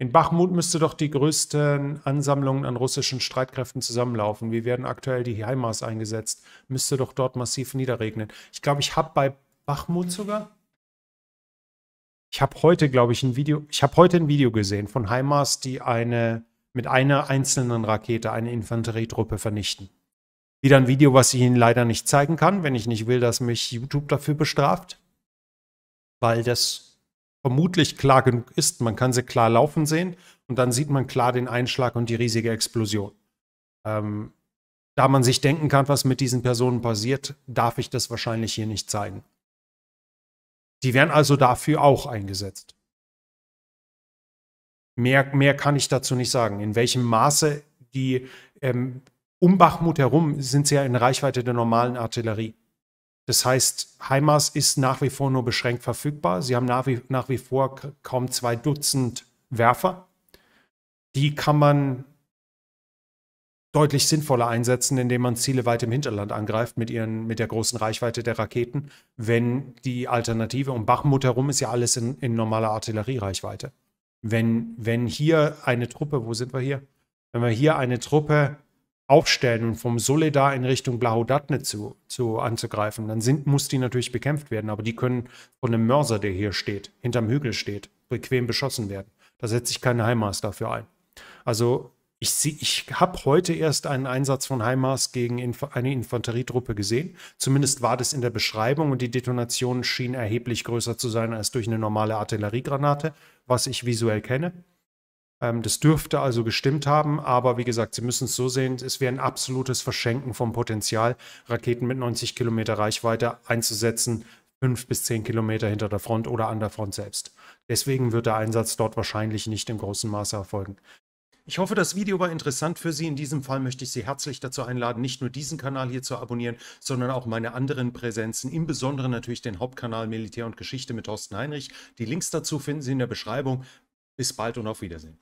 In Bachmut müsste doch die größten Ansammlungen an russischen Streitkräften zusammenlaufen. Wie werden aktuell die Heimars eingesetzt? Müsste doch dort massiv niederregnen. Ich glaube, ich habe bei Bachmut sogar. Ich habe heute, glaube ich, ein Video. Ich habe heute ein Video gesehen von Heimars, die eine mit einer einzelnen Rakete eine Infanterietruppe vernichten. Wieder ein Video, was ich Ihnen leider nicht zeigen kann, wenn ich nicht will, dass mich YouTube dafür bestraft. Weil das vermutlich klar genug ist. Man kann sie klar laufen sehen und dann sieht man klar den Einschlag und die riesige Explosion. Ähm, da man sich denken kann, was mit diesen Personen passiert, darf ich das wahrscheinlich hier nicht zeigen. Die werden also dafür auch eingesetzt. Mehr, mehr kann ich dazu nicht sagen. In welchem Maße die ähm, um Bachmut herum sind sie ja in Reichweite der normalen Artillerie. Das heißt, Heimas ist nach wie vor nur beschränkt verfügbar. Sie haben nach wie, nach wie vor kaum zwei Dutzend Werfer. Die kann man deutlich sinnvoller einsetzen, indem man Ziele weit im Hinterland angreift mit, ihren, mit der großen Reichweite der Raketen, wenn die Alternative um Bachmut herum ist ja alles in, in normaler Artilleriereichweite. Wenn, wenn hier eine Truppe, wo sind wir hier? Wenn wir hier eine Truppe aufstellen und vom Soledar in Richtung Blahodatne zu, zu anzugreifen, dann sind, muss die natürlich bekämpft werden. Aber die können von einem Mörser, der hier steht, hinterm Hügel steht, bequem beschossen werden. Da setze ich keine Heimars dafür ein. Also ich, ich habe heute erst einen Einsatz von Heimars gegen Inf eine Infanterietruppe gesehen. Zumindest war das in der Beschreibung und die Detonation schien erheblich größer zu sein als durch eine normale Artilleriegranate, was ich visuell kenne. Ähm, das dürfte also gestimmt haben, aber wie gesagt, Sie müssen es so sehen, es wäre ein absolutes Verschenken vom Potenzial, Raketen mit 90 Kilometer Reichweite einzusetzen, fünf bis zehn Kilometer hinter der Front oder an der Front selbst. Deswegen wird der Einsatz dort wahrscheinlich nicht im großen Maße erfolgen. Ich hoffe, das Video war interessant für Sie. In diesem Fall möchte ich Sie herzlich dazu einladen, nicht nur diesen Kanal hier zu abonnieren, sondern auch meine anderen Präsenzen, im Besonderen natürlich den Hauptkanal Militär und Geschichte mit Thorsten Heinrich. Die Links dazu finden Sie in der Beschreibung. Bis bald und auf Wiedersehen.